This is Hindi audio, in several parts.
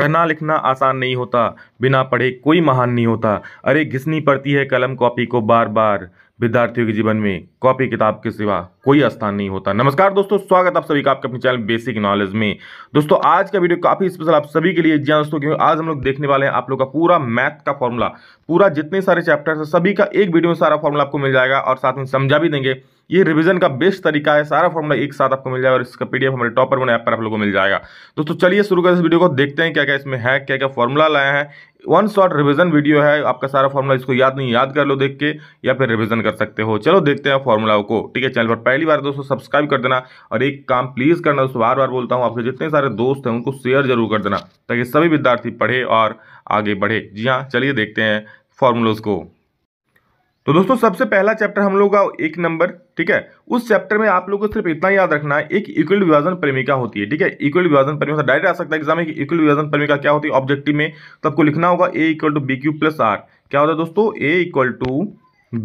पढ़ना लिखना आसान नहीं होता बिना पढ़े कोई महान नहीं होता अरे घिसनी पड़ती है कलम कॉपी को बार बार विद्यार्थियों के जीवन में कॉपी किताब के सिवा कोई स्थान नहीं होता नमस्कार दोस्तों स्वागत आप सभी का आपके अपने चैनल बेसिक नॉलेज में दोस्तों आज का वीडियो काफी स्पेशल आप सभी के लिए जी हाँ दोस्तों क्योंकि आज हम लोग देखने वाले हैं आप लोग का पूरा मैथ का फॉर्मूला पूरा जितने सारे चैप्टर है सभी का एक वीडियो में सारा फॉर्मूला आपको मिल जाएगा और साथ में समझा भी देंगे ये रिवीजन का बेस्ट तरीका है सारा फॉर्मूला एक साथ आपको मिल जाएगा और इसका पीडीएफ हमारे टॉपर वन ऐप पर आप लोगों को मिल जाएगा दोस्तों चलिए शुरू करते इस वीडियो को देखते हैं क्या क्या इसमें है क्या क्या फॉर्मूला लाया है वन शॉट रिवीजन वीडियो है आपका सारा फॉर्मूला इसको याद नहीं याद कर लो देख के या फिर रिवीजन कर सकते हो चलो देखते हैं फॉर्मूला को ठीक है चैनल पर पहली बार दोस्तों सब्सक्राइब कर देना और एक काम प्लीज़ करना दोस्तों बार बार बोलता हूँ आपके जितने सारे दोस्त हैं उनको शेयर जरूर कर देना ताकि सभी विद्यार्थी पढ़े और आगे बढ़े जी हाँ चलिए देखते हैं फॉर्मूलोज को तो दोस्तों सबसे पहला चैप्टर हम लोग का एक नंबर ठीक है उस चैप्टर में आप लोगों को सिर्फ इतना याद रखना है एक इक्वल विभाजन प्रेमिका होती है ठीक है इक्वल विभाजन प्रेमिका डायरेक्ट आ सकता है एग्जाम में कि इक्वल विभाजन प्रेमिका क्या होती है ऑब्जेक्टिव में तो आपको लिखना होगा A equal to B Q plus R क्या होता है दोस्तों A equal to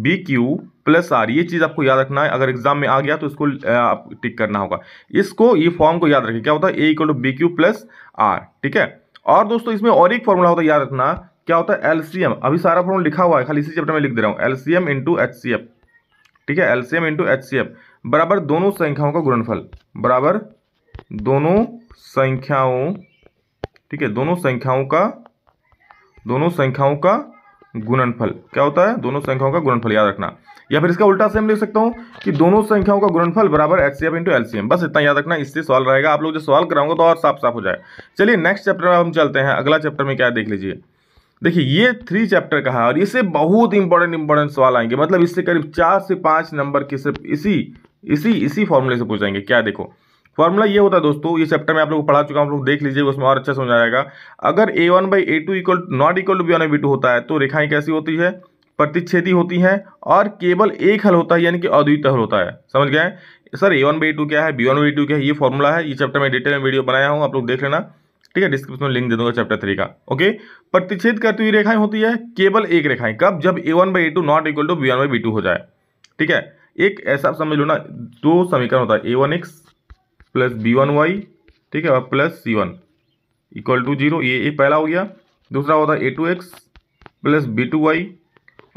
B Q plus R ये चीज़ आपको याद रखना है अगर एग्जाम में आ गया तो इसको आप टिक करना होगा इसको ये फॉर्म को याद रखें क्या होता है A equal to B Q plus R ठीक है और दोस्तों इसमें और एक फॉर्मूला होता है याद रखना क्या होता है एलसीएम अभी सारा फॉर्म लिखा हुआ है खाली इसी चैप्टर में लिख दे रहा हूँ LCM into H C F ठीक है LCM into H C F बराबर दोनों संख्याओं का गुणनफल बराबर दोनों संख्याओं ठीक है दोनों संख्याओं का दोनों संख्याओं का गुणनफल क्या होता है दोनों संख्याओं का गुणनफल याद रखना या फिर इसका उल्टा सेम लिख सकता हूं कि दोनों संख्याओं का गुणनफल बराबर H C F into L C M बस इतना याद रखना इससे सवाल रहेगा आप लोग जो सवाल कराऊंगा तो और साफ साफ हो जाए चलिए नेक्स्ट चैप्टर में हम चलते हैं अगला चैप्टर में क्या देख लीजिए देखिए ये थ्री चैप्टर का है और इससे बहुत इंपॉर्टेंट इंपॉर्टेंट सवाल आएंगे मतलब इससे करीब चार से पांच नंबर के सिर्फ इसी इसी इसी फॉर्मूले से जाएंगे क्या देखो फॉर्मूला ये होता है दोस्तों ये चैप्टर में आप लोग पढ़ा चुका हूँ आप लोग देख लीजिए उसमें और अच्छा समझ आएगा अगर A one by A two equal not equal to B one by B two होता है तो रेखाएं कैसी होती है प्रतिच्छेदी होती हैं और केवल एक हल होता है यानी कि अद्वित हल होता है समझ गए sir A one by two क्या है बी वन बाई टू क्या है ये फॉर्मूला है ये चैप्टर में डिटेल में वीडियो बनाया हूँ आप लोग देख लेना ठीक है डिस्क्रिप्शन में लिंक दे दूंगा चैप्टर थ्री का ओके प्रतिच्छेद करती हुई रेखाएं होती है केवल एक रेखाएं कब जब ए one by A two not equal to B one by B two हो जाए ठीक है एक ऐसा समझ लो ना दो समीकरण होता है a one x plus b one y ठीक है और plus c one equal to zero ये ए पहला हो गया दूसरा होता है a two x plus b two y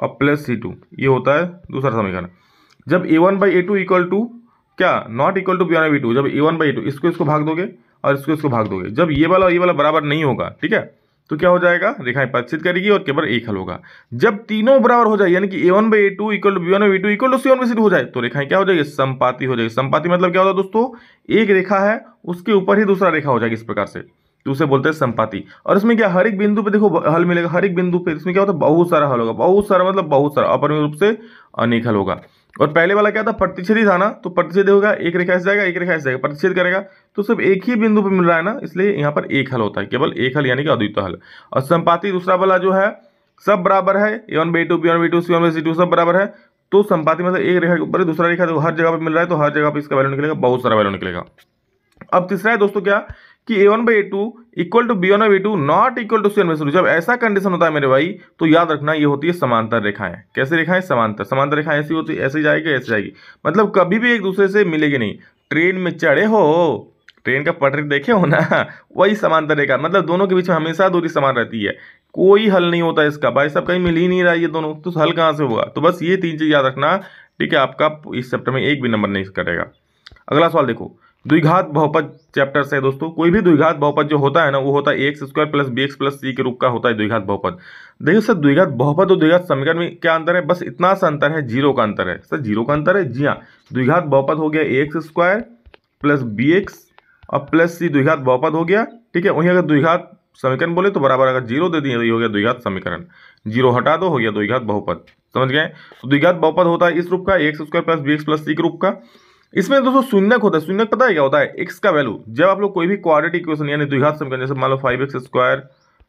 और प्लस सी टू ये होता है दूसरा समीकरण जब ए one by A two equal to क्या not equal to B one by B two जब ए वन बाई ए टू इसको इसको भाग दोगे और इसको इसको भाग दोगे जब ये वाला और ये वाला बराबर नहीं होगा ठीक है तो क्या हो जाएगा रेखाएं परिचित करेगी और केवल एक हल होगा जब तीनों बराबर हो जाए यानी कि a one by A two equal to B one by two equal to c one by हो जाए तो रेखाएं क्या हो जाएगी संपाति हो जाएगी संपाति मतलब क्या होता है दोस्तों एक रेखा है उसके ऊपर ही दूसरा रेखा हो जाएगी इस प्रकार से तो उसे बोलते हैं संपाति और इसमें क्या हर एक बिंदु पे देखो हल मिलेगा हर एक बिंदु पे इसमें क्या होता है बहुत सारा हल होगा बहुत सारा मतलब बहुत सारा अपरिमित रूप से अनेक हल होगा और पहले वाला क्या था प्रतिच्छेद ही था ना तो प्रतिच्छेद होगा एक रेखा से जाएगा एक रेखा से जाएगा प्रतिच्छेद करेगा तो सब एक ही बिंदु पर मिल रहा है ना इसलिए यहाँ पर एक हल होता है केवल एक हल यानी कि अद्वित हल और संपाति दूसरा वाला जो है सब बराबर है a one b two B one b two c one c two सब बराबर है तो संपाति मतलब एक रेखा के ऊपर दूसरा रेखा तो हर जगह पर मिल रहा है तो हर जगह पर इसका वैल्यू निकलेगा बहुत सारा वैल्यू निकलेगा अब तीसरा है दोस्तों क्या कि a one by A two equal to B one by two not equal to c one by जब ऐसा कंडीशन होता है मेरे भाई तो याद रखना ये होती है समांतर रेखाएं कैसे रेखाएं समांतर समांतर रेखाएं ऐसी होती है ऐसे जाएगी ऐसे जाएगी मतलब कभी भी एक दूसरे से मिलेगी नहीं ट्रेन में चढ़े हो ट्रेन का पटरी देखे हो ना वही समांतर रेखा मतलब दोनों के बीच में हमेशा दूरी समान रहती है कोई हल नहीं होता इसका भाई साहब कहीं मिल ही नहीं रहा ये दोनों तो हल कहाँ से होगा तो बस ये तीन चीज़ याद रखना ठीक है आपका इस चैप्टर में एक भी नंबर नहीं करेगा अगला सवाल देखो द्विघात बहुपद चैप्टर से दोस्तों कोई भी द्विघात बहुपद जो होता है ना वो होता है x square plus b x plus c के रूप का होता है द्विघात बहुपद देखिए सर द्विघात बहुपद और द्विघात समीकरण में क्या अंतर है बस इतना सा अंतर है जीरो का अंतर है सर जीरो का अंतर है जी हाँ द्विघात बहुपद हो गया x square plus b x और प्लस सी द्विघात बहुपद हो गया ठीक है वहीं अगर द्विघात समीकरण बोले तो बराबर अगर जीरो दे दिए तो ये हो गया द्विघात समीकरण जीरो हटा दो हो गया द्विघात बहुपद समझ गए तो द्विघात बहुपद होता है इस रूप का x square plus b x plus c के रूप का इसमें दोस्तों शून्यक होता है शून्यक पता है क्या होता है एक्स का वैल्यू जब आप लोग कोई भी क्वाड्रेटिक इक्वेशन यानी द्विघात समीकरण जैसे मान लो five x square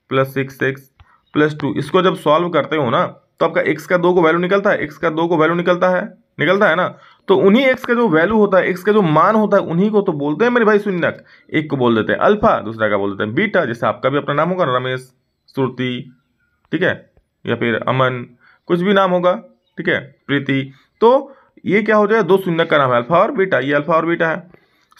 plus six x plus two इसको जब सॉल्व करते हो ना तो आपका एक्स का दो को वैल्यू निकलता है एक्स का दो को वैल्यू निकलता है निकलता है ना तो उन्हीं एक्स का जो वैल्यू होता है एक्स का जो मान होता है उन्हीं को तो बोलते हैं मेरे भाई शून्यक एक को बोल देते हैं अल्फा दूसरा का बोल देते हैं बीटा जैसे आपका भी अपना नाम होगा ना रमेश श्रुति ठीक है या फिर अमन कुछ भी नाम होगा ठीक है प्रीति तो ये क्या हो जाएगा दो शून्य का नाम है अल्फा और बीटा ये अल्फा और बीटा है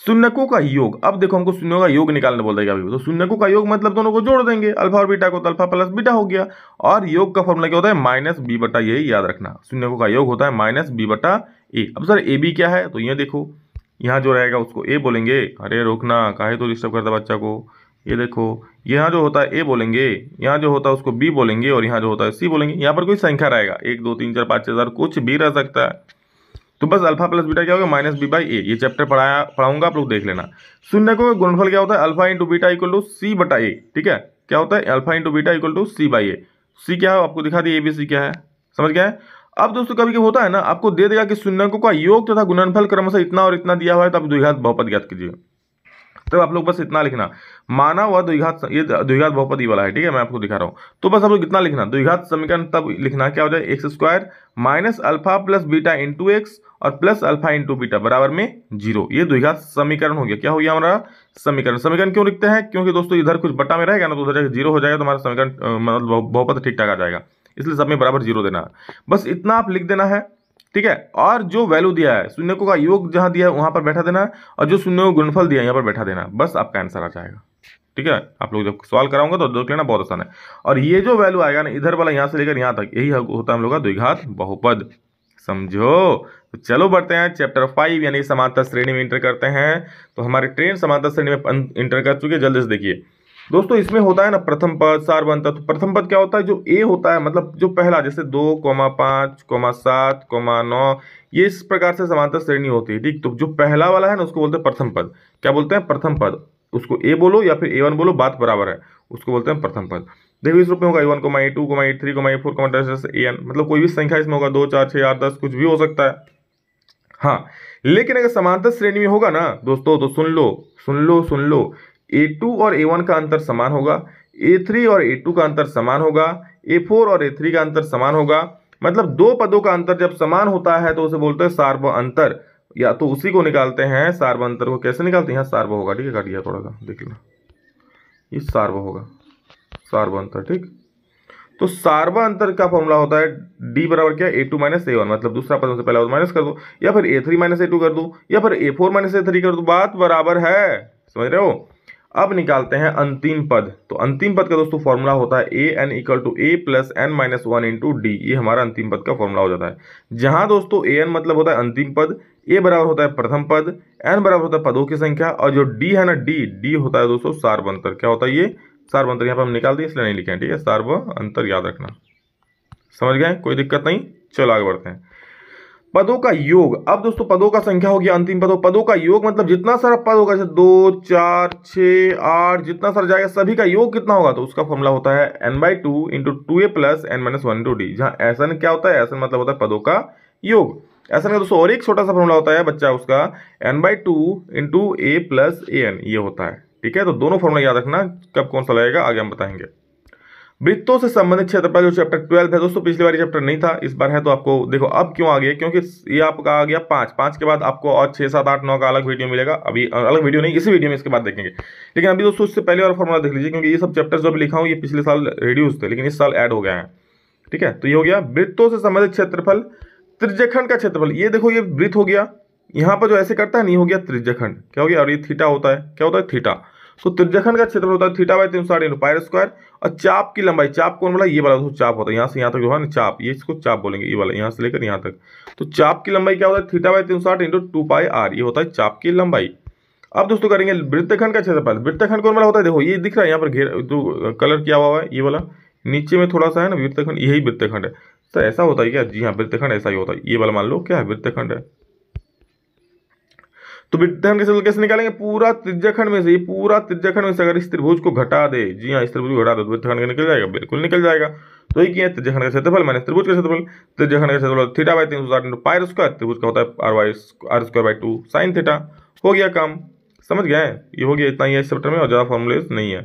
शून्यकों का योग अब देखो हमको शून्यों का योग निकालने बोल देगा अभी तो शून्यकों का योग मतलब दोनों को जोड़ देंगे अल्फा और बीटा को तो अल्फा प्लस बीटा हो गया और योग का फॉर्मूला क्या होता है माइनस बी बटा ये याद रखना शून्यकों का योग होता है माइनस बी बटा ए अब सर ए बी क्या है तो ये देखो यहाँ जो रहेगा उसको ए बोलेंगे अरे रोकना काहे तो डिस्टर्ब करता बच्चा को ये देखो यहाँ जो होता है ए बोलेंगे यहाँ जो होता है उसको बी बोलेंगे और यहाँ जो होता है सी बोलेंगे यहाँ पर कोई संख्या रहेगा एक दो तीन चार पाँच छः हज़ार कुछ भी रह सकता है तो बस अल्फा प्लस बीटा क्या होगा माइनस बी बाई ए ये चैप्टर पढ़ाया पढ़ाऊंगा आप लोग देख लेना शून्य को गुणफल क्या होता है alpha into beta equal to c बटा ए ठीक है क्या होता है alpha into beta equal to c by a c क्या है आपको दिखा दिए ए बी सी क्या है समझ गया है अब दोस्तों कभी कभी होता है ना आपको दे देगा कि को का योग तथा गुणनफल क्रमशः इतना और इतना दिया हुआ है तो आप द्विघात बहुपद ज्ञात कीजिएगा तो आप लोग बस इतना लिखना माना हुआ द्विघात ये द्विघात बहुपद वाला है ठीक है मैं आपको दिखा रहा हूँ तो बस आप लोग इतना लिखना द्विघात समीकरण तब लिखना क्या हो जाए x square minus alpha plus beta into x और प्लस अल्फा इंटू बीटा बराबर में जीरो ये द्विघात समीकरण हो गया क्या हो गया हमारा समीकरण समीकरण क्यों लिखते हैं क्योंकि दोस्तों इधर कुछ बटा में रहेगा ना तो उधर जीरो हो जाएगा तो हमारा समीकरण मतलब बहुपद ठीक ठाक आ जाएगा इसलिए सब में बराबर जीरो देना बस इतना आप लिख देना है ठीक है और जो वैल्यू दिया है शून्य को का योग जहां दिया है वहां पर बैठा देना और जो शून्य को गुणफल दिया है यहां पर बैठा देना बस आपका आंसर आ जाएगा ठीक है आप लोग जब सॉल्व कराऊंगा तो देख लेना बहुत आसान है और ये जो वैल्यू आएगा ना इधर वाला यहां से लेकर यहां तक यही होता है हम लोग का द्विघात बहुपद समझो तो चलो बढ़ते हैं चैप्टर फाइव यानी समानता श्रेणी में इंटर करते हैं तो हमारे ट्रेन समांतर श्रेणी में इंटर अं-, कर चुके जल्दी से देखिए दोस्तों इसमें होता है ना प्रथम पद सार्वन तत्व प्रथम पद क्या होता है जो ए होता है मतलब जो पहला जैसे दो कोमा पांच कोमा सात कोमा नौ ये इस प्रकार से समांतर श्रेणी होती है ठीक तो जो पहला वाला है ना उसको बोलते हैं प्रथम पद क्या बोलते हैं प्रथम पद उसको ए बोलो या फिर ए वन बोलो बात बराबर है उसको बोलते हैं प्रथम पद देखिए इस रूप में होगा a one comma a two comma a three comma a four comma दस दस ए एन मतलब कोई भी संख्या इसमें होगा दो चार छह आठ दस कुछ भी हो सकता है हाँ लेकिन अगर समांतर श्रेणी में होगा ना दोस्तों तो सुन लो सुन लो सुन लो ए टू और ए वन का अंतर समान होगा ए थ्री और ए टू का अंतर समान होगा ए फोर और ए थ्री का अंतर समान होगा मतलब दो पदों का अंतर जब समान होता है तो उसे बोलते हैं सार्व अंतर या तो उसी को निकालते हैं सार्व अंतर को कैसे निकालते हैं यहाँ सार्व होगा ठीक है कट गया थोड़ा सा देख लो ये सार्व होगा सार्व अंतर ठीक तो सार्व अंतर का फॉर्मूला होता है डी बराबर क्या a two minus a one मतलब दूसरा पद से पहला माइनस कर दो या फिर a three minus a two कर दो या फिर a four minus a three कर दो बात बराबर है समझ रहे हो अब निकालते हैं अंतिम पद तो अंतिम पद का दोस्तों फॉर्मूला होता है a n equal to a plus n minus one into d ये हमारा अंतिम पद का फॉर्मूला हो जाता है जहां दोस्तों ए एन मतलब होता है अंतिम पद ए बराबर होता है प्रथम पद एन बराबर होता है पदों की संख्या और जो डी है ना डी डी होता है दोस्तों सार्व अंतर क्या होता है ये सार्व अंतर यहाँ पर हम निकाल दें इसलिए नहीं लिखे ठीक है सार्व अंतर याद रखना समझ गए कोई दिक्कत नहीं चलो आगे बढ़ते हैं पदों का योग अब दोस्तों पदों का संख्या हो गया अंतिम पदों पदों का योग मतलब जितना सारा पद होगा जैसे दो चार छ आठ जितना सारा जाएगा सभी का योग कितना होगा तो उसका फॉर्मूला होता है n by two into two a plus n minus one into d जहां एसन क्या होता है एसन मतलब होता है पदों का योग ऐसा का दोस्तों और एक छोटा सा फॉर्मूला होता है बच्चा उसका n by two into a plus a n ये होता है ठीक है तो दोनों फॉर्मूला याद रखना कब कौन सा लगेगा आगे हम बताएंगे वृत्तों से संबंधित क्षेत्रफल जो चैप्टर ट्वेल्व है दोस्तों पिछली बार चैप्टर नहीं था इस बार है तो आपको देखो अब क्यों आ गया क्योंकि ये आपका आ गया पांच पांच के बाद आपको और छह सात आठ नौ का अलग वीडियो मिलेगा अभी अलग वीडियो नहीं इसी वीडियो में इसके बाद देखेंगे लेकिन अभी दोस्तों इससे पहले और फॉर्मूला देख लीजिए क्योंकि ये सब चैप्टर जो अभी लिखा हूँ ये पिछले साल रिड्यूस थे लेकिन इस साल ऐड हो गया है ठीक है तो ये हो गया वृत्तों से संबंधित क्षेत्रफल त्रिजखंड का क्षेत्रफल ये देखो ये वृत्त हो गया यहाँ पर जो ऐसे करता है नहीं हो गया त्रिजखंड क्या हो गया और ये थीटा होता है क्या होता है थीटा सो तो त्रिजखंड तो का क्षेत्रफल होता है थीटा बाई तीन साढ़े पायर स्क्वायर और चाप की लंबाई चाप कौन बोला ये वाला दोस्तों चाप होता है यहाँ से यहाँ तक जो है ना चाप ये इसको चाप बोलेंगे ये वाला यहाँ से लेकर यहाँ तक तो चाप की लंबाई क्या होता है थीटा बाई तीन साठ इंटू टू पाई आर ये होता है चाप की लंबाई अब दोस्तों करेंगे वृत्तखंड का क्षेत्रफल वृत्तखंड कौन वाला होता है देखो ये दिख रहा है यहाँ पर घेर जो कलर किया हुआ है ये वाला नीचे में थोड़ा सा है ना वृत्तखंड यही वृत्तखंड है सर तो ऐसा होता है क्या जी हाँ वृत्तखंड ऐसा ही होता है ये वाला मान लो क्या है वृत्तखंड है तो विद्यान के सूत्र कैसे निकालेंगे पूरा त्रिज्याखंड में से पूरा त्रिज्याखंड में से अगर इस त्रिभुज को घटा दे जी हाँ इस त्रिभुज को घटा दे तो का निकल जाएगा बिल्कुल निकल जाएगा तो ये किया त्रिज्याखंड का क्षेत्रफल मैंने त्रिभुज का क्षेत्रफल त्रिज्याखंड का क्षेत्रफल थीटा बाई तीन सौ साठ पायर स्क्वायर त्रिभुज का होता है r y r square by two sine theta हो गया काम समझ गए ये हो गया इतना ही है इस चैप्टर में और ज़्यादा फॉर्मूलेज नहीं है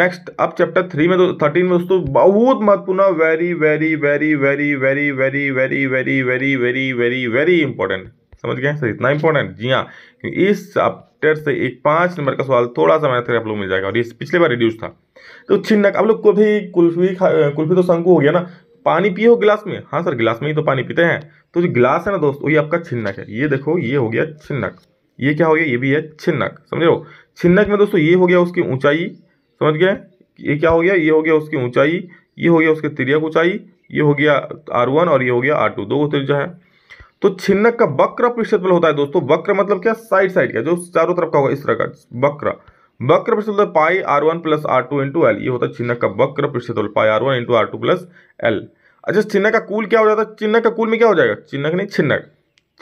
नेक्स्ट अब चैप्टर थ्री में थर्टीन में दोस्तों बहुत महत्वपूर्ण very very very very very very very very very very very very important समझ गए सर इतना इंपॉर्टेंट जी हाँ इस चैप्टर से एक पाँच नंबर का सवाल थोड़ा सा मैथ आप लोग मिल जाएगा और ये पिछले बार रिड्यूस था तो छिन्नक आप लोग कुल्फी कुल्फी कुल्फी तो शंकु हो गया ना पानी पिए हो गिलास में हाँ सर गिलास में ही तो पानी पीते हैं तो जो गिलास है ना दोस्त वही आपका छिन्नक है ये देखो ये हो गया छिन्नक ये क्या हो गया ये भी है छिन्नक समझे हो छिन्नक में दोस्तों ये हो गया उसकी ऊंचाई समझ गए ये क्या हो गया ये हो गया उसकी ऊंचाई ये हो गया उसके तिरक ऊंचाई ये हो गया आर वन और ये हो गया आर टू दो त्रिज्या है तो छिन्नक का वक्र पृष्ठतल होता है दोस्तों वक्र मतलब क्या साइड साइड का जो चारों तरफ का होगा इस तरह का वक्र वक्र पृष्ठतल pi are one plus are two into l ये होता है छिन्नक का वक्र पृष्ठतल pi are one into r two plus l अच्छा छिन्नक का कुल क्या हो जाता है छिन्नक का कुल में क्या हो जाएगा छिन्नक नहीं छिन्नक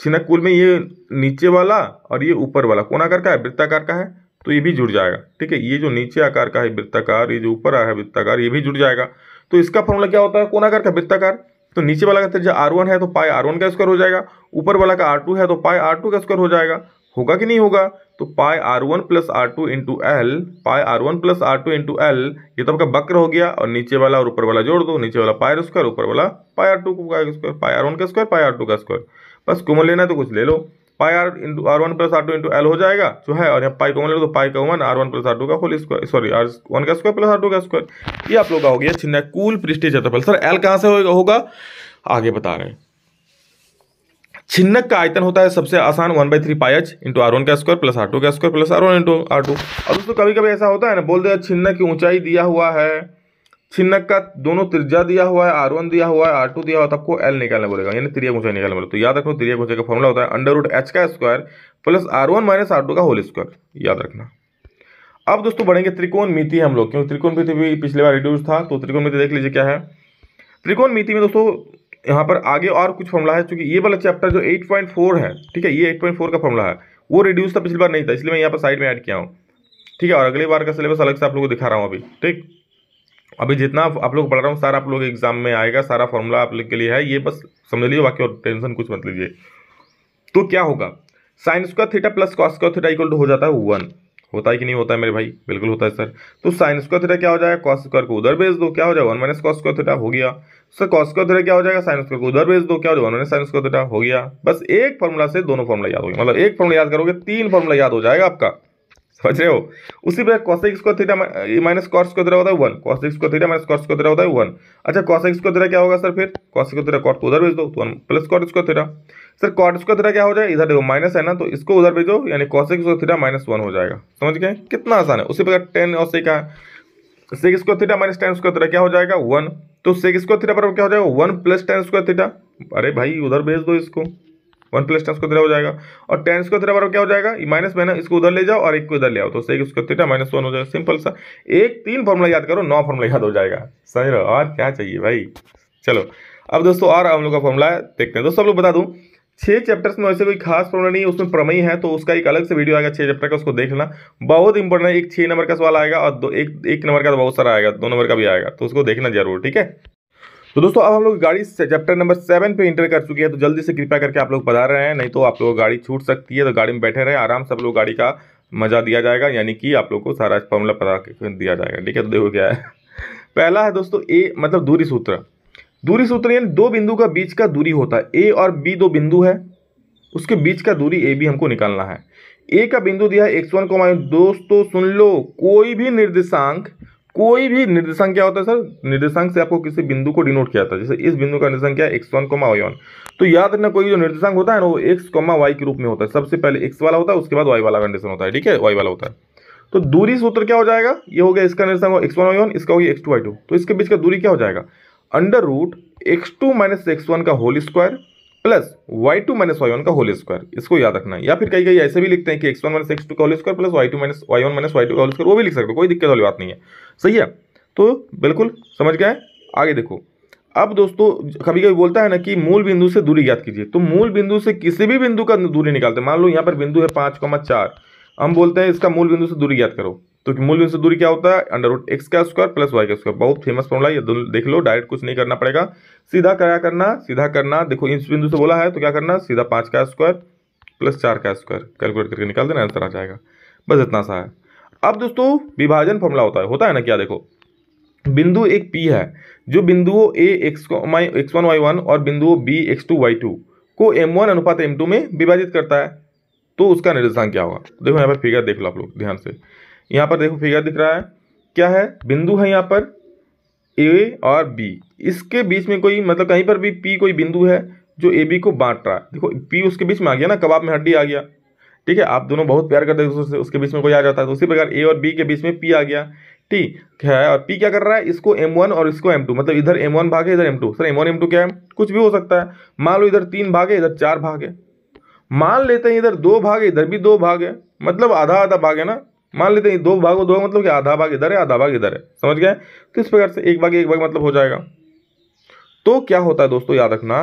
छिन्नक कुल में ये नीचे वाला और ये ऊपर वाला कौन आकार का है वृत्ताकार का है तो ये भी जुड़ जाएगा ठीक है ये जो नीचे आकार का है वृत्ताकार ये जो ऊपर आया है वृत्ताकार ये भी जुड़ जाएगा तो इसका फॉर्मूला क्या होता है कोनाकार का वृत्ताकार तो नीचे वाला का त्रिज्या आर वन है तो पाई आर वन का स्क्वायर हो जाएगा ऊपर वाला का आर टू है तो पाई आर टू का स्क्वायर हो जाएगा होगा कि नहीं होगा तो pi are one plus are two into l pi are one plus are two into l ये तो आपका वक्र हो गया और नीचे वाला और ऊपर वाला जोड़ दो नीचे वाला पाई स्क्वायर ऊपर वाला पाई आर टू का स्क्वायर पाई आर वन का स्क्वायर पाई आर टू का स्क्वायर बस कुमल लेना है तो कुछ ले लो pi are into r one plus are two into l हो जाएगा जो है और यहाँ पाई कॉमन ले तो पाई का one r one plus are two का whole square sorry r one का स्क्वायर प्लस आर टू का स्क्वायर ये आप लोग का हो गया छिन्ना कूल प्रिस्टेज क्षेत्रफल सर एल कहाँ से होगा आगे बता रहे हैं छिन्नक का आयतन होता है सबसे आसान one by three pi h into r one का स्क्वायर प्लस आर टू का square plus r one into r two और दोस्तों कभी कभी ऐसा होता है ना बोल दिया छिन्नक की ऊंचाई दिया हुआ है छिन्नक का दोनों त्रिज्या दिया हुआ है आर वन दिया हुआ है आर टू दिया हुआ है तो आपको एल निकालना पड़ेगा यानी त्रिया ऊंचाई निकालना पड़ेगा तो याद रखो त्रिया ऊंचाई का फॉर्मूला होता है अंडर रूट एच का square plus r one minus r two का होल स्क्वायर याद रखना अब दोस्तों बढ़ेंगे त्रिकोण मिति हम लोग क्योंकि त्रिकोण मिति भी पिछले बार रिड्यूस था तो त्रिकोण मिति देख लीजिए क्या है त्रिकोण मिति में दोस्तों यहाँ पर आगे और कुछ फॉर्मूला है चूंकि ये वाला चैप्टर जो फोर है ठीक है ये फोर का फॉर्मूला है वो रिड्यूस था पिछली बार नहीं था इसलिए मैं यहाँ पर साइड में ऐड किया हूँ ठीक है और अगली बार का सिलेबस अलग से आप लोगों को दिखा रहा हूँ अभी ठीक अभी जितना आप लोग पढ़ रहा हूँ सारा आप लोग एग्जाम में आएगा सारा फॉर्मूला आप लोग के लिए है ये बस समझ लीजिए बाकी और टेंशन कुछ मत लीजिए तो क्या होगा sine square theta plus cos square theta equal to हो जाता है वन होता है कि नहीं होता है मेरे भाई बिल्कुल होता है सर तो साइन स्क्वायर थीटा क्या हो जाएगा कॉस स्क्वायर को उधर भेज दो क्या हो जाएगा one minus cos square theta हो गया सर कॉस स्क्वायर थीटा क्या हो जाएगा साइन स्क्वायर को उधर भेज दो क्या हो जाएगा one minus sine square theta हो गया बस एक फॉर्मूला से दोनों फॉर्मूला याद हो गया मतलब एक फॉर्मूला याद करोगे तीन फॉर्मूला याद हो जाएगा आपका समझ रहे हो उसी प्रकार कॉस एक्स को थीटा माइनस कॉस को दिया होता है वन कॉस एक्स को थीटा माइनस कॉस को दिया होता है वन अच्छा कॉस एक्स को दिया क्या होगा सर फिर कॉस को दिया कॉट को उधर भेज दो तो वन प्लस कॉट इसको थीटा सर कॉट इसको दिया क्या हो जाए इधर देखो माइनस है ना तो इसको उधर भेजो यानी कॉस एक्स को थीटा माइनस वन हो जाएगा समझ गए कितना आसान है उसी प्रकार टेन और सेक है सेक थीटा माइनस टेन उसको थीटा क्या हो जाएगा वन तो सिक्स को थीटा पर क्या हो जाएगा वन प्लस टेन उसको थीटा अरे भाई उधर भेज दो इसको वन प्लस टेन स्क्वायर हो जाएगा और टेन स्क्वायर बराबर क्या हो जाएगा माइनस में इसको उधर ले जाओ और एक को इधर ले आओ तो उससे एक स्क्वायर थीटा माइनस वन हो जाएगा सिंपल सा एक तीन फॉर्मूला याद करो नौ फॉर्मूला याद हो जाएगा समझ रहे और क्या चाहिए भाई चलो अब दोस्तों और हम लोग का फॉर्मूला देखते हैं दोस्तों आप लोग बता दूँ छः चैप्टर्स में वैसे कोई खास प्रॉब्लम नहीं है उसमें प्रमेय है तो उसका एक अलग से वीडियो आएगा छः चैप्टर का उसको देखना बहुत इंपॉर्टेंट है एक छः नंबर का सवाल आएगा और दो एक एक नंबर का तो बहुत सारा आएगा दो नंबर का भी आएगा तो उसको देखना जरूर ठीक है तो दोस्तों अब हम लोग गाड़ी चैप्टर नंबर सेवन पे इंटर कर चुके हैं तो जल्दी से कृपया करके आप लोग पधार रहे हैं नहीं तो आप लोग गाड़ी छूट सकती है तो गाड़ी में बैठे रहे आराम से आप लोग गाड़ी का मजा दिया जाएगा यानी कि आप लोग को सारा फॉर्मूला पता दिया जाएगा ठीक है तो देखो क्या है पहला है दोस्तों ए मतलब दूरी सूत्र दूरी सूत्र यानी दो बिंदु का बीच का दूरी होता है ए और बी दो बिंदु है उसके बीच का दूरी ए बी हमको निकालना है ए का बिंदु दिया है एक्स वन को दोस्तों सुन लो कोई भी निर्देशांक कोई भी निर्देशांक क्या होता है सर निर्देशांक से आपको किसी बिंदु को डिनोट किया जाता है जैसे इस बिंदु का निर्देशांक क्या है x one comma y one तो याद रखना कोई जो निर्देशांक होता है ना वो एक्स कोमा वाई के रूप में होता है सबसे पहले एक्स वाला होता है उसके बाद वाई वाला कंडीशन होता है ठीक है वाई वाला होता है तो दूरी सूत्र क्या हो जाएगा ये हो गया इसका निर्देशांक एक्स वन वाई वन इसका हो गया एक्स टू वाई टू तो इसके बीच का दूरी क्या हो जाएगा under root x two minus x one का whole square plus y two minus y one का होल स्क्वायर इसको याद रखना है या फिर कहीं कहीं ऐसे भी लिखते हैं कि x one minus x two का whole square plus y two minus y one minus y two का होल स्क्वायर वो भी लिख सकते हो कोई दिक्कत वाली बात नहीं है सही है तो बिल्कुल समझ गए आगे देखो अब दोस्तों कभी कभी बोलता है ना कि मूल बिंदु से दूरी याद कीजिए तो मूल बिंदु से किसी भी बिंदु का दूरी निकालते हैं मान लो यहाँ पर बिंदु है पाँच कॉमा चार हम बोलते हैं इसका मूल बिंदु से दूरी याद करो तो मूल बिंदु से दूरी क्या होता है अंडर रूट एक्स का स्क्वायर प्लस वाई का स्क्वायर बहुत फेमस फॉर्मूला ये देख लो डायरेक्ट कुछ नहीं करना पड़ेगा सीधा क्या करना सीधा करना देखो इस बिंदु से बोला है तो क्या करना सीधा पाँच का स्क्वायर प्लस चार का स्क्वायर कैलकुलेट करके निकाल देना आंसर आ जाएगा बस इतना सा है अब दोस्तों विभाजन फॉर्मूला होता है होता है ना क्या देखो बिंदु एक पी है जो बिंदुओं ए एक्स माई एक्स वन वाई वन और बिंदुओं b x two y two को एम वन अनुपात एम टू में विभाजित करता है तो उसका निर्देशांक क्या होगा देखो यहाँ पर फिगर देख लो आप लोग ध्यान से यहाँ पर देखो फिगर दिख रहा है क्या है बिंदु है यहाँ पर ए और बी इसके बीच में कोई मतलब कहीं पर भी पी कोई बिंदु है जो ए बी को बांट रहा है देखो पी उसके बीच में आ गया ना कबाब में हड्डी आ गया ठीक है आप दोनों बहुत प्यार करते हैं दूसरे से उसके बीच में कोई आ जाता है तो उसी प्रकार ए और बी के बीच में पी आ गया ठीक है और पी क्या कर रहा है इसको एम वन और इसको एम टू मतलब इधर एम वन भागे इधर m two sir m one m two क्या है कुछ भी हो सकता है मान लो इधर तीन भागे इधर चार भागे मान लेते हैं इधर दो भागे इधर भी दो भागे मतलब आधा आधा भागे ना मान लेते हैं दो भाग दो मतलब कि आधा भाग इधर है आधा भाग इधर है समझ गए तो इस प्रकार से एक भाग एक भाग मतलब हो जाएगा तो क्या होता है दोस्तों याद रखना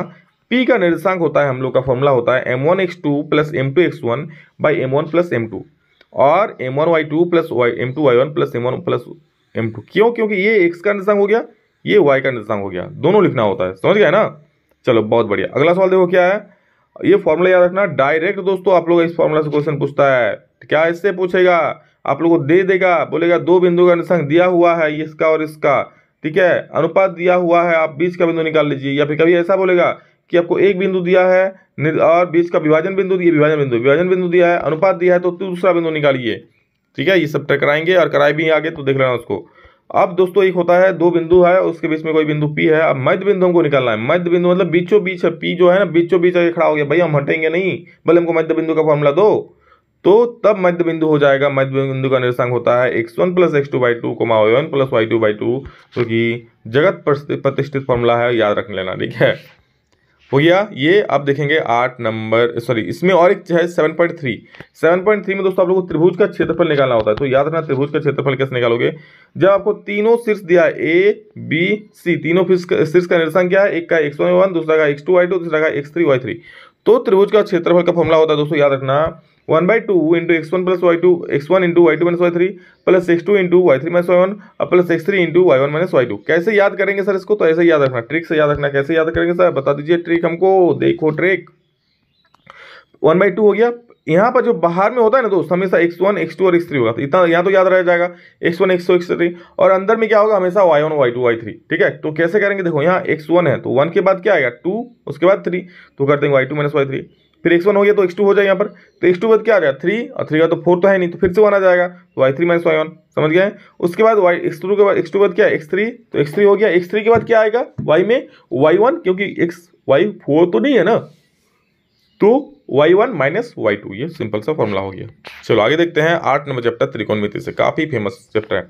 पी का निर्देशांक होता है हम लोग का फॉर्मूला होता है m one x two plus m two x one by m one plus m two और m one y two plus y m two y one plus m one plus m two क्यों क्योंकि ये एक्स का निर्देशांक हो गया ये वाई का निर्देशांक हो गया दोनों लिखना होता है समझ गया ना चलो बहुत बढ़िया अगला सवाल देखो क्या है ये फॉर्मूला याद रखना डायरेक्ट दोस्तों आप लोग इस फॉर्मूला से क्वेश्चन पूछता है क्या इससे पूछेगा आप लोगों को दे देगा बोलेगा दो बिंदु का निशान दिया हुआ है इसका और इसका ठीक है अनुपात दिया हुआ है आप बीच का बिंदु निकाल लीजिए या फिर कभी ऐसा बोलेगा कि आपको एक बिंदु दिया है और बीच का विभाजन बिंदु दिए विभाजन बिंदु विभाजन बिंदु दिया है अनुपात दिया है तो दूसरा बिंदु निकालिए ठीक है ये सब टकराएंगे और कराए भी आगे तो देख लेना उसको अब दोस्तों एक होता है दो बिंदु है उसके बीच में कोई बिंदु पी है अब मध्य बिंदुओं को निकालना है मध्य बिंदु मतलब बीचों बीच है पी जो है ना बीचों बीच आगे खड़ा हो गया भाई हम हटेंगे नहीं भले हमको मध्य बिंदु का फॉर्मूला दो तो तब मध्य बिंदु हो जाएगा मध्य बिंदु का निरसंग होता है x one plus x two by two comma one plus y two by two जो कि जगत प्रतिष्ठित फॉर्मूला है याद रख लेना ठीक है हो गया ये आप देखेंगे आठ नंबर सॉरी इसमें और एक है seven point three seven point three में दोस्तों आप लोगों को त्रिभुज का क्षेत्रफल निकालना होता है तो याद रखना त्रिभुज का क्षेत्रफल कैसे निकालोगे जब आपको तीनों शीर्ष दिया ए बी सी तीनों शीर्ष का निरसंग क्या है एक का एक्स वन वन दूसरा का एक्स टू वाई टू दूसरा का एक्स थ्री वाई थ्री तो त्रिभुज का क्षेत्रफल का फॉर्मुला होता है दोस्तों याद रखना one by two into x one plus y two x one into y two minus y three plus x two into y three minus y one और plus x three into y one minus y two कैसे याद करेंगे सर इसको तो ऐसे याद रखना ट्रिक से याद रखना कैसे याद करेंगे सर बता दीजिए ट्रिक हमको देखो ट्रिक वन बाई टू हो गया यहाँ पर जो बाहर में होता है ना तो हमेशा एक्स वन एक्स टू और एक्स थ्री होगा इतना यहाँ तो याद रह जाएगा x one x two x three और अंदर में क्या होगा हमेशा y one y two y three ठीक है तो कैसे करेंगे देखो यहाँ एक्स वन है तो वन के बाद क्या आएगा टू उसके बाद थ्री तो कर देंगे y two minus y three फिर एक्स वन हो गया तो एक्स टू हो जाए यहाँ पर तो एक्स टू बाद क्या आ गया थ्री और थ्री का तो फोर तो है नहीं तो फिर से वन आ जाएगा तो y three minus y one समझ गए उसके बाद वाई एक्स टू के बाद एक्स टू बाद क्या एक्स थ्री तो एक्स थ्री हो गया एक्स थ्री के बाद क्या आएगा वाई में वाई वन क्योंकि एक्स वाई फोर तो नहीं है ना तो y one minus y two ये सिंपल सा फॉर्मूला हो गया चलो आगे देखते हैं आठ नंबर चैप्टर मित्र से काफ़ी फेमस चैप्टर है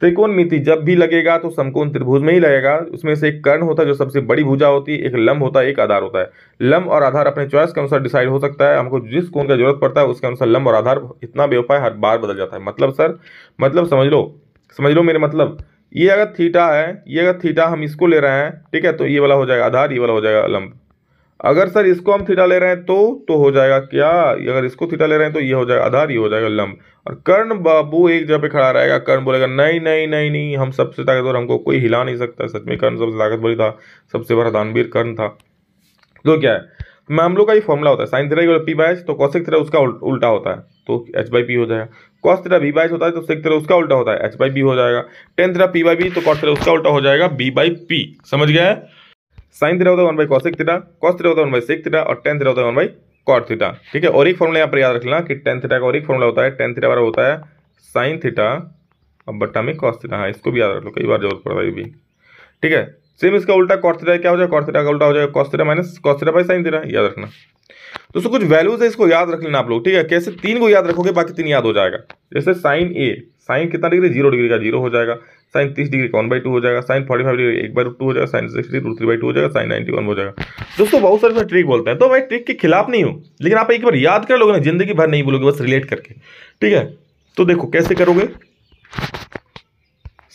त्रिकोण मिति जब भी लगेगा तो समकोण त्रिभुज में ही लगेगा उसमें से एक कर्ण होता है जो सबसे बड़ी भुजा होती है एक लंब होता है एक आधार होता है लंब और आधार अपने चॉइस के अनुसार डिसाइड हो सकता है हमको जिस कोण का जरूरत पड़ता है उसके अनुसार लंब और आधार इतना बेवफा हर बार बदल जाता है मतलब सर मतलब समझ लो समझ लो मेरे मतलब ये अगर थीटा है ये अगर थीटा हम इसको ले रहे हैं ठीक है तो ये वाला हो जाएगा आधार ये वाला हो जाएगा लंब अगर सर इसको हम थीटा ले रहे हैं तो तो हो जाएगा क्या अगर इसको थीटा ले रहे हैं तो ये हो जाएगा आधार ये हो जाएगा लंब और कर्ण बाबू एक जगह पे खड़ा रहेगा कर्ण बोलेगा नहीं नहीं नहीं नहीं हम सबसे ताकतवर हमको कोई हिला नहीं सकता सच में कर्ण सबसे ताकतवर था सबसे बड़ा दानवीर कर्ण था तो क्या है मैं हम लोग का ये फॉर्मूला होता है साइन थीटा पी बाय तो कौशिक थीटा उसका उल्टा होता है तो एच बाई पी हो जाएगा कॉस थीटा बी बाई होता है तो सिक्स थीटा उसका उल्टा होता है एच बाई बी हो जाएगा tan theta p by b तो कॉस थीटा उसका उल्टा हो जाएगा बी बाई पी समझ गया है साइन थीटा होता है one by cosec theta cos theta होता है वन बाई सिक थीटा और टेन थीटा होता है वन बाई कॉट थीटा ठीक है और एक फॉर्मूला यहाँ पर याद रख लेना कि टेन थीटा का और एक फॉर्मूला होता है टेन थीटा वाला होता है साइन थीटा और बट्टा में कॉस थीटा हाँ इसको भी याद रख लो कई बार जरूरत पड़ता है भी ठीक है सेम इसका उल्टा कॉट थीटा क्या हो जाएगा कॉट थीटा का उल्टा हो जाएगा cos theta minus cos theta by sine theta याद रखना दोस्तों कुछ वैल्यूज है इसको याद रख लेना आप लोग ठीक है कैसे तीन को याद रखोगे बाकी तीन याद हो जाएगा जैसे साइन ए साइन कितना डिग्री जीरो डिग्री का जीरो हो जाएगा साइन तीस डिग्री वन बाई टू हो जाएगा साइन फोर्टी फाइव डिग्री एक बार टू हो जाएगा sine sixty root three by two हो जाएगा साइन नाइनटी वन हो जाएगा दोस्तों बहुत सारे ट्रिक बोलते हैं तो मैं ट्रिक के खिलाफ नहीं हूँ लेकिन आप एक बार याद कर लोगे ना जिंदगी भर नहीं बोलोगे बस रिलेट करके ठीक है तो देखो कैसे करोगे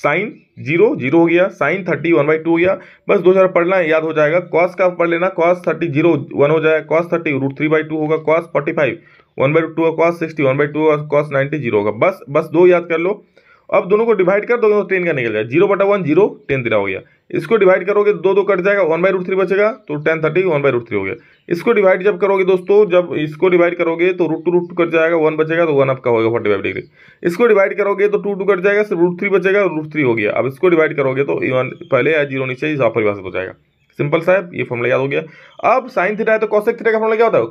साइन जीरो जीरो हो गया sine thirty one by two हो गया बस दो चार पढ़ना है याद हो जाएगा कॉस का पढ़ लेना कॉस थर्टी जीरो वन हो जाएगा cos thirty root three by two होगा cos forty five one by two होगा cos sixty one by two होगा कॉस नाइन्टी जीरो होगा बस बस दो याद कर लो अब दोनों को डिवाइड कर दोनों टेन का निकल जाए जीरो बटा वन जीरो टेन तेरा हो गया इसको डिवाइड करोगे दो दो कट जाएगा वन बाई रूट थ्री बचेगा तो tan thirty one by root three हो गया इसको डिवाइड जब करोगे दोस्तों जब इसको डिवाइड करोगे तो रूट टू रूट कट जाएगा वन बचेगा तो वन आपका होगा फोर्टी फाइव डिग्री इसको डिवाइड करोगे तो टू टू कट जाएगा सिर्फ रूट थ्री बचेगा रूट थ्री हो गया अब इसको डिवाइड करोगे तो वन पहले या जीरो नीचे ही परिभाषित हो जाएगा सिंपल साहब ये फॉर्मला याद हो गया अब साइन थीटा है तो कॉसेक थीटा का फॉर्मला क्या होता है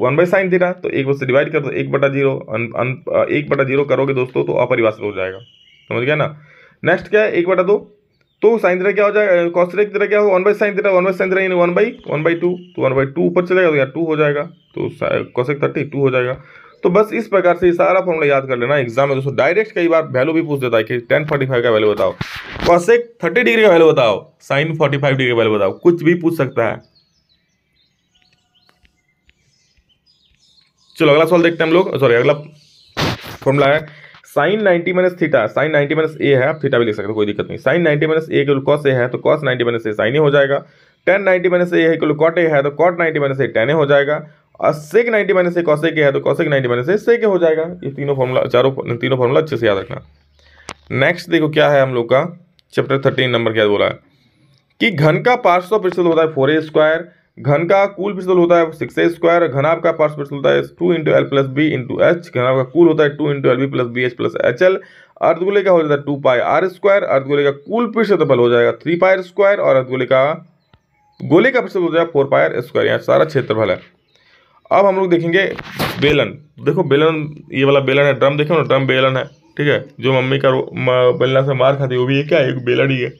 वन बाई साइन दे रहा तो एक बस डिवाइड कर दो एक बटा जीरो अन, अन, एक बटा जीरो करोगे दोस्तों तो अपरिभाषित हो जाएगा समझ गया ना नेक्स्ट क्या है एक बटा दो तो साइन थीटा क्या हो जाएगा कॉस थीटा क्या होगा one by sine theta one by sine दे one by one by two तो वन बाई टू ऊपर चले जाएगा तो यहाँ टू हो जाएगा तो कॉसेक थर्टी टू हो जाएगा तो बस इस प्रकार से सारा फॉर्मूला याद कर लेना एग्जाम में दोस्तों डायरेक्ट कई बार वैल्यू भी पूछ देता है कि टेन फोर्टी फाइव का वैल्यू बताओ कॉसेक थर्टी डिग्री का वैल्यू बताओ साइन फोर्टी फाइव डिग्री का वैल्यू बताओ कुछ भी पूछ सकता है चलो अगला सवाल देखते हैं हम लोग सॉरी अगला फॉर्मूला है sine 90 minus theta sine 90 minus A है आप थीटा भी लिख सकते हो कोई दिक्कत नहीं साइन 90 माइनस ए के कॉस ए है तो कॉस 90 माइनस ए साइन ही हो जाएगा टेन नाइन्टी माइनस ए है कॉट ए है तो cot ninety minus A tan A हो जाएगा और sec ninety minus A cos cosec है तो cosec ninety minus A sec हो जाएगा ये तीनों फॉर्मूला चारों तीनों फॉर्मूला अच्छे से याद रखना नेक्स्ट देखो क्या है हम लोग का चैप्टर थर्टीन नंबर क्या बोला है कि घन का पाँच प्रतिशत होता है फोर ए स्क्वायर घन का कुल पिस्तल होता है सिक्स ए स्क्वायर घन का पार्श प्रतिशत होता है two into L plus B into H घन का कुल होता है two into L B plus B H plus H L अर्धगोले का हो जाता है टू पाई आर स्क्वायर अर्धगोले का कुल प्रतिशतफल हो जाएगा थ्री पायर स्क्वायर और अर्धगोले का गोले का प्रतिशत हो जाएगा फोर पायर स्क्वायर यहाँ सारा क्षेत्रफल है अब हम लोग देखेंगे बेलन देखो बेलन ये वाला बेलन है ड्रम देखो ना ड्रम बेलन है ठीक है जो मम्मी का बेलना से मार खाती है वो भी ये क्या है एक बेलन ही है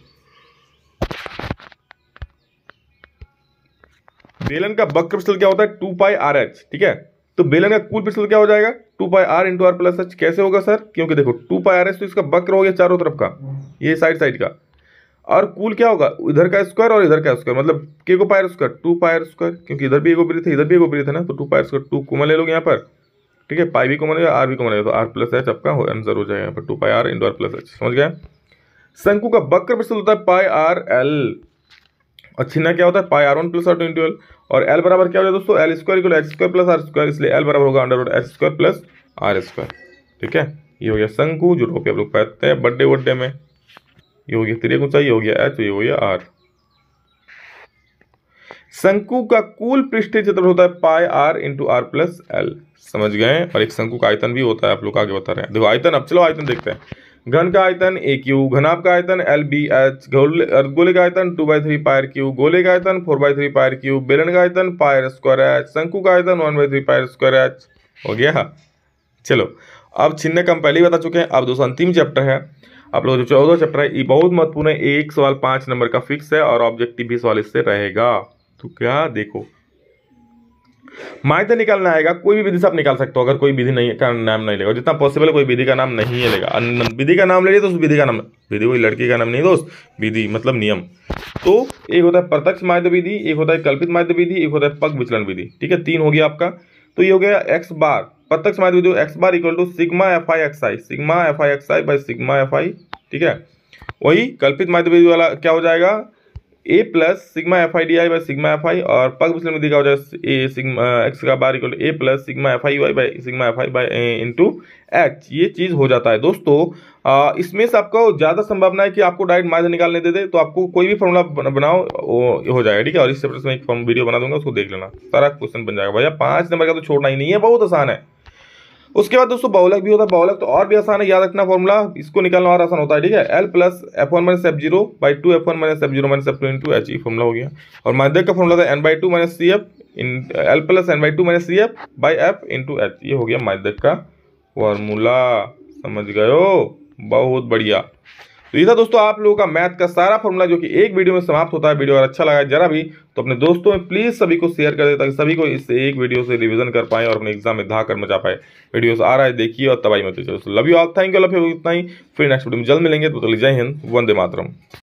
बेलन का बक पिस्टल क्या होता है टू पाई आर एच ठीक है तो बेलन का कुल क्रिप्सल क्या हो जाएगा two pi are into R plus H कैसे होगा सर क्योंकि देखो टू पाई आर एच तो इसका बक्र हो गया चारों तरफ का ये साइड साइड का और कुल क्या होगा इधर का स्क्वायर और इधर का स्क्वायर मतलब के को pi r square two pi r square क्योंकि इधर भी एक ओपरी थे इधर भी एक ओपरी थे ना तो two pi r square two common ले लोग यहाँ पर ठीक है पाई भी कॉमन लेगा आर भी कॉमन लेगा तो आर प्लस एच आपका आंसर हो जाएगा यहाँ पर two pi are into R plus H समझ गया शंकु का बक्र प्रस्तुत होता है पाई आर एल और छीना क्या होता है pi are one plus are two into L और एल बराबर क्या हो जाए दोस्तों L square equal X square plus R square इसलिए एल बराबर होगा under root X square plus R square ठीक है ये हो गया शंकु जो टोपी आप लोग पहते हैं बड्डे वड्डे में ये हो गया त्रिक ऊंचाई ये हो गया एच ये हो गया आर शंकु का कुल पृष्ठीय क्षेत्र होता है pi are into R plus L समझ गए और एक शंकु का आयतन भी होता है आप लोग आगे बता रहे हैं देखो आयतन अब चलो आयतन देखते हैं घन का आयतन ए क्यू घनाभ का आयतन एल बी एच अर्धगोले का आयतन two by three pi r cube गोले का आयतन four by three pi r cube बेलन का आयतन पायर स्क्वायर एच शंकु का आयतन one by three pi r square H हो गया चलो अब छिन्न का हम पहले ही बता चुके हैं अब दोस्तों अंतिम चैप्टर है आप लोग जो चौदह चैप्टर है ये बहुत महत्वपूर्ण है एक सवाल पाँच नंबर का फिक्स है और ऑब्जेक्टिव भी सवाल इससे रहेगा तो क्या देखो मायते निकालना आएगा कोई भी विधि से आप निकाल सकते हो अगर कोई विधि नहीं का नाम नहीं लेगा जितना पॉसिबल कोई विधि का नाम नहीं है लेगा विधि का नाम ले लिया तो उस विधि का नाम विधि कोई लड़की का नाम नहीं दोस्त विधि मतलब नियम तो एक होता है प्रत्यक्ष माध्य विधि एक होता है कल्पित माध्य विधि एक होता है पग विचलन विधि ठीक है तीन हो गया आपका तो ये हो गया एक्स बार प्रत्यक्ष माध्य विधि X bar equal to sigma F I X I sigma F I X I by sigma F I ठीक है वही कल्पित माध्य विधि वाला क्या हो जाएगा A plus sigma F I D I by sigma F I और पग विश्लेषण विधि का हो जाए ए सिग्मा एक्स का bar equal A plus sigma F I Y by sigma F I by into H ये चीज़ हो जाता है दोस्तों इसमें से आपको ज़्यादा संभावना है कि आपको डायरेक्ट माध्य निकालने दे दे तो आपको कोई भी फॉर्मूला बनाओ हो जाएगा ठीक है और इस चैप्टर एक वीडियो बना दूंगा उसको देख लेना सारा क्वेश्चन बन जाएगा भैया पाँच नंबर का तो छोड़ना ही नहीं है बहुत आसान है उसके बाद दोस्तों बहुलक भी होता है बहुलक तो और भी आसान है याद रखना फॉर्मूला इसको निकालना और आसान होता है ठीक है L plus F one minus F zero by two F one minus F zero minus F two into H ई फॉर्मूला हो गया और माध्यक का फॉर्मूला था N by two minus C F इन L plus N by two minus C F by F into H ये हो गया माध्यक का फॉर्मूला समझ गए हो बहुत बढ़िया तो ये था दोस्तों आप लोगों का मैथ का सारा फॉर्मूला जो कि एक वीडियो में समाप्त होता है वीडियो अगर अच्छा लगा जरा भी तो अपने दोस्तों में प्लीज़ सभी को शेयर कर दे ताकि सभी को इस एक वीडियो से रिवीजन कर पाए और अपने एग्जाम में धाकर मचा पाए वीडियोस आ रहा है देखिए और तबाही मत love you all thank you love you इतना ही फिर नेक्स्ट वीडियो में जल्द मिलेंगे तो चलिए जय हिंद वंदे मातरम